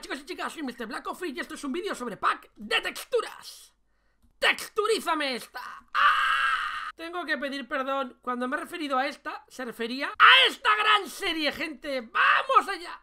chicos y chicas, soy Mr. Black y esto es un vídeo sobre pack de texturas ¡Texturízame esta! ¡Ah! Tengo que pedir perdón, cuando me he referido a esta, se refería a esta gran serie, gente ¡Vamos allá!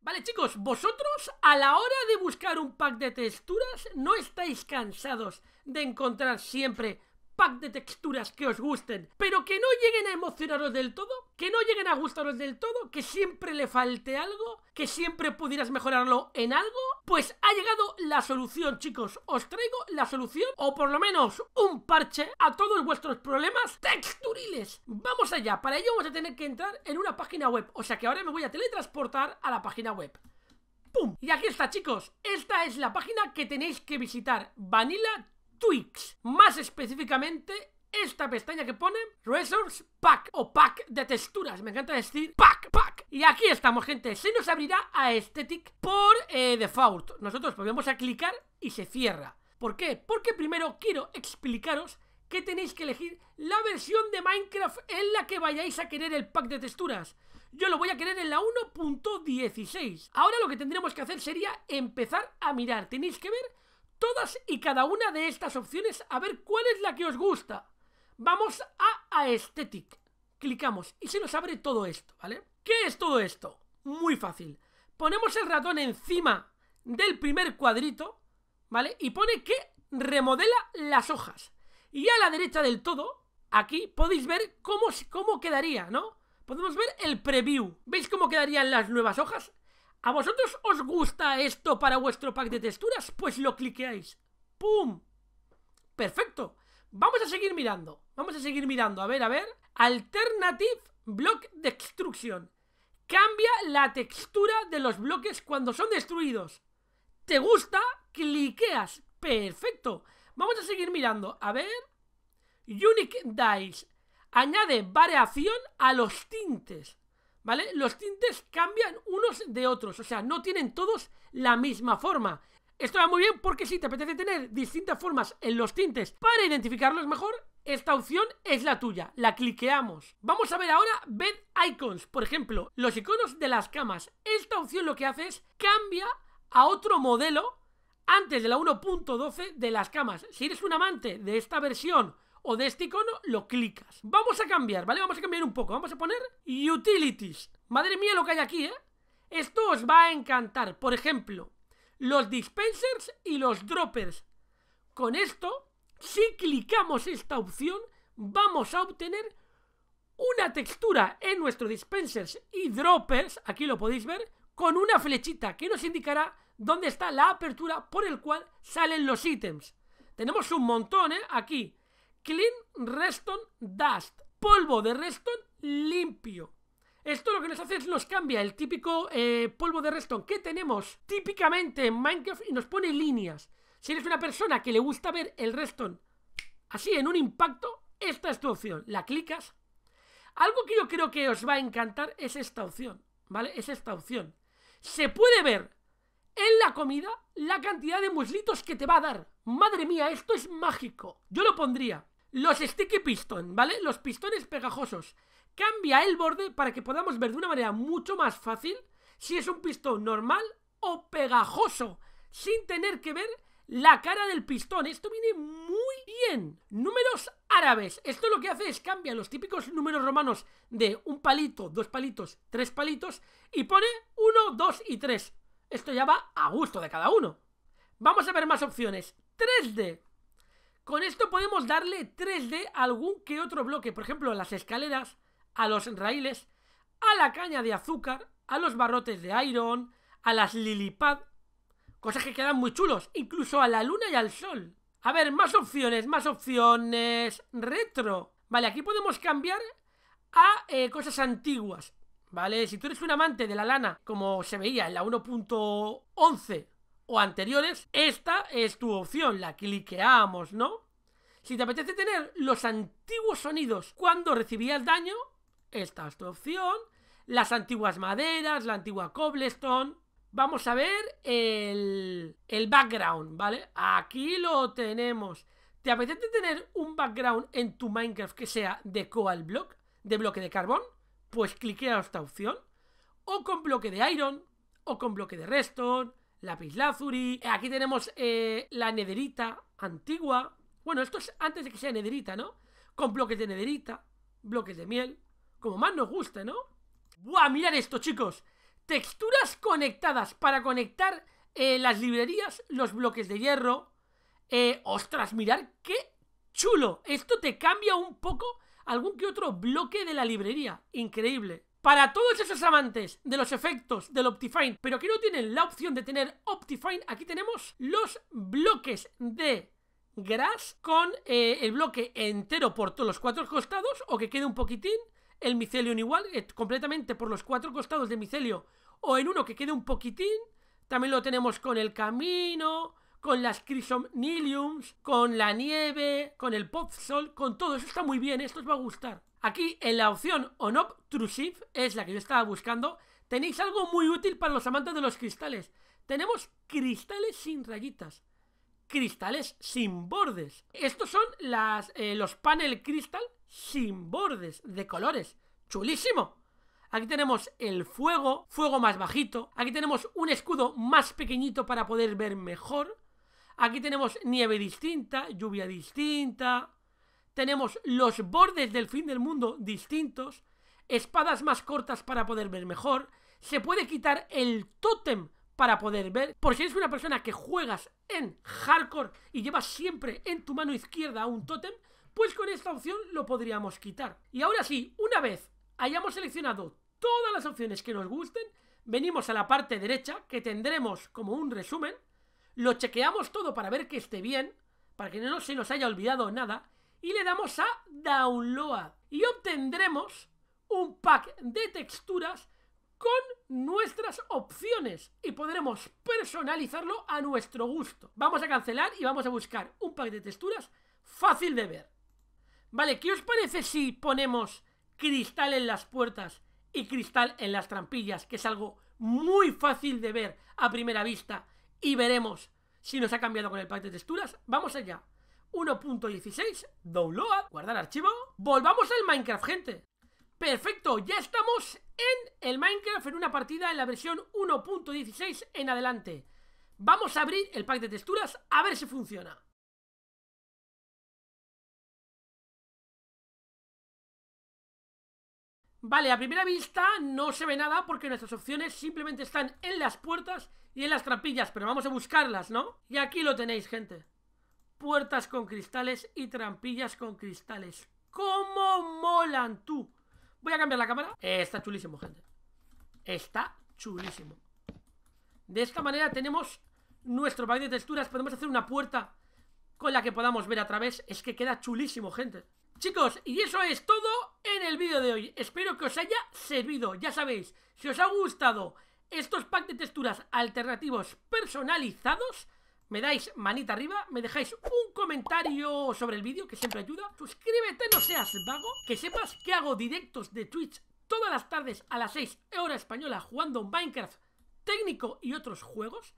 Vale chicos, vosotros a la hora de buscar un pack de texturas no estáis cansados de encontrar siempre pack de texturas que os gusten, pero que no lleguen a emocionaros del todo, que no lleguen a gustaros del todo, que siempre le falte algo, que siempre pudieras mejorarlo en algo, pues ha llegado la solución, chicos. Os traigo la solución, o por lo menos un parche a todos vuestros problemas texturiles. Vamos allá, para ello vamos a tener que entrar en una página web, o sea que ahora me voy a teletransportar a la página web. ¡Pum! Y aquí está, chicos. Esta es la página que tenéis que visitar, vanilla Twix. Más específicamente, esta pestaña que pone Resource Pack o Pack de texturas. Me encanta decir Pack, Pack. Y aquí estamos, gente. Se nos abrirá a Aesthetic por eh, default. Nosotros volvemos a clicar y se cierra. ¿Por qué? Porque primero quiero explicaros que tenéis que elegir la versión de Minecraft en la que vayáis a querer el pack de texturas. Yo lo voy a querer en la 1.16. Ahora lo que tendremos que hacer sería empezar a mirar. Tenéis que ver todas y cada una de estas opciones a ver cuál es la que os gusta. Vamos a Aesthetic. Clicamos y se nos abre todo esto, ¿vale? ¿Qué es todo esto? Muy fácil. Ponemos el ratón encima del primer cuadrito, ¿vale? Y pone que remodela las hojas. Y a la derecha del todo, aquí podéis ver cómo, cómo quedaría, ¿no? Podemos ver el preview. ¿Veis cómo quedarían las nuevas hojas? ¿A vosotros os gusta esto para vuestro pack de texturas? Pues lo cliqueáis. ¡Pum! Perfecto. Vamos a seguir mirando. Vamos a seguir mirando. A ver, a ver. Alternative Block Destruction. Cambia la textura de los bloques cuando son destruidos. ¿Te gusta? Cliqueas. Perfecto. Vamos a seguir mirando. A ver. Unique Dice. Añade variación a los tintes. ¿Vale? Los tintes cambian unos de otros, o sea, no tienen todos la misma forma. Esto va muy bien porque si te apetece tener distintas formas en los tintes para identificarlos mejor, esta opción es la tuya, la cliqueamos. Vamos a ver ahora Bed Icons, por ejemplo, los iconos de las camas. Esta opción lo que hace es cambia a otro modelo antes de la 1.12 de las camas. Si eres un amante de esta versión o de este icono, lo clicas. Vamos a cambiar, ¿vale? Vamos a cambiar un poco. Vamos a poner Utilities. Madre mía lo que hay aquí, ¿eh? Esto os va a encantar. Por ejemplo, los dispensers y los droppers. Con esto, si clicamos esta opción, vamos a obtener una textura en nuestros dispensers y droppers, aquí lo podéis ver, con una flechita que nos indicará dónde está la apertura por el cual salen los ítems. Tenemos un montón, ¿eh? Aquí Clean Reston Dust. Polvo de Reston limpio. Esto lo que nos hace es nos cambia el típico eh, polvo de Reston que tenemos típicamente en Minecraft y nos pone líneas. Si eres una persona que le gusta ver el Reston así en un impacto, esta es tu opción. La clicas. Algo que yo creo que os va a encantar es esta opción, ¿vale? Es esta opción. Se puede ver en la comida la cantidad de muslitos que te va a dar. Madre mía, esto es mágico. Yo lo pondría los sticky piston, ¿vale? Los pistones pegajosos. Cambia el borde para que podamos ver de una manera mucho más fácil si es un pistón normal o pegajoso, sin tener que ver la cara del pistón. Esto viene muy bien. Números árabes. Esto lo que hace es cambia los típicos números romanos de un palito, dos palitos, tres palitos y pone uno, dos y tres. Esto ya va a gusto de cada uno. Vamos a ver más opciones. 3D. Con esto podemos darle 3D a algún que otro bloque, por ejemplo, a las escaleras, a los raíles, a la caña de azúcar, a los barrotes de iron, a las lilipad, cosas que quedan muy chulos, incluso a la luna y al sol. A ver, más opciones, más opciones. Retro. Vale, aquí podemos cambiar a eh, cosas antiguas. Vale, si tú eres un amante de la lana, como se veía en la 1.11, o anteriores, esta es tu opción, la cliqueamos, ¿no? Si te apetece tener los antiguos sonidos cuando recibías daño, esta es tu opción. Las antiguas maderas, la antigua cobblestone. Vamos a ver el, el background, ¿vale? Aquí lo tenemos. ¿Te apetece tener un background en tu Minecraft que sea de coal block, de bloque de carbón? Pues cliquea esta opción. O con bloque de iron, o con bloque de redstone, lazuri, eh, Aquí tenemos eh, la nederita antigua. Bueno, esto es antes de que sea nederita, ¿no? Con bloques de nederita, bloques de miel. Como más nos guste, ¿no? ¡Buah! Mirad esto, chicos. Texturas conectadas para conectar eh, las librerías, los bloques de hierro. Eh, ¡Ostras! Mirad qué chulo. Esto te cambia un poco algún que otro bloque de la librería. Increíble. Para todos esos amantes de los efectos del Optifine, pero que no tienen la opción de tener Optifine, aquí tenemos los bloques de grass con eh, el bloque entero por todos los cuatro costados o que quede un poquitín, el micelio igual, eh, completamente por los cuatro costados de micelio o en uno que quede un poquitín. También lo tenemos con el camino, con las crisomniliums, con la nieve, con el popsol, con todo. Eso está muy bien, esto os va a gustar. Aquí en la opción On Obtrusive, es la que yo estaba buscando, tenéis algo muy útil para los amantes de los cristales. Tenemos cristales sin rayitas, cristales sin bordes. Estos son eh, los panel cristal sin bordes, de colores. ¡Chulísimo! Aquí tenemos el fuego, fuego más bajito. Aquí tenemos un escudo más pequeñito para poder ver mejor. Aquí tenemos nieve distinta, lluvia distinta tenemos los bordes del fin del mundo distintos, espadas más cortas para poder ver mejor, se puede quitar el tótem para poder ver, por si eres una persona que juegas en hardcore y llevas siempre en tu mano izquierda un tótem, pues con esta opción lo podríamos quitar. Y ahora sí, una vez hayamos seleccionado todas las opciones que nos gusten, venimos a la parte derecha, que tendremos como un resumen, lo chequeamos todo para ver que esté bien, para que no se nos haya olvidado nada, y le damos a Download y obtendremos un pack de texturas con nuestras opciones y podremos personalizarlo a nuestro gusto. Vamos a cancelar y vamos a buscar un pack de texturas fácil de ver. Vale, ¿qué os parece si ponemos cristal en las puertas y cristal en las trampillas? Que es algo muy fácil de ver a primera vista y veremos si nos ha cambiado con el pack de texturas. Vamos allá. 1.16, download, guardar archivo. Volvamos al Minecraft, gente. Perfecto, ya estamos en el Minecraft en una partida en la versión 1.16 en adelante. Vamos a abrir el pack de texturas a ver si funciona. Vale, a primera vista no se ve nada porque nuestras opciones simplemente están en las puertas y en las trampillas, pero vamos a buscarlas, ¿no? Y aquí lo tenéis, gente puertas con cristales y trampillas con cristales. ¡Cómo molan tú! Voy a cambiar la cámara. está chulísimo, gente. Está chulísimo. De esta manera tenemos nuestro pack de texturas. Podemos hacer una puerta con la que podamos ver a través. Es que queda chulísimo, gente. Chicos, y eso es todo en el vídeo de hoy. Espero que os haya servido. Ya sabéis, si os ha gustado estos packs de texturas alternativos personalizados me dais manita arriba, me dejáis un comentario sobre el vídeo, que siempre ayuda. Suscríbete, no seas vago, que sepas que hago directos de Twitch todas las tardes a las 6 hora española jugando Minecraft técnico y otros juegos.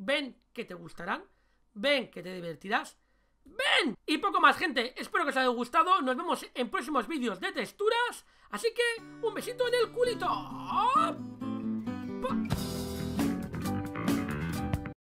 Ven que te gustarán, ven que te divertirás, ven. Y poco más, gente. Espero que os haya gustado. Nos vemos en próximos vídeos de texturas. Así que un besito en el culito.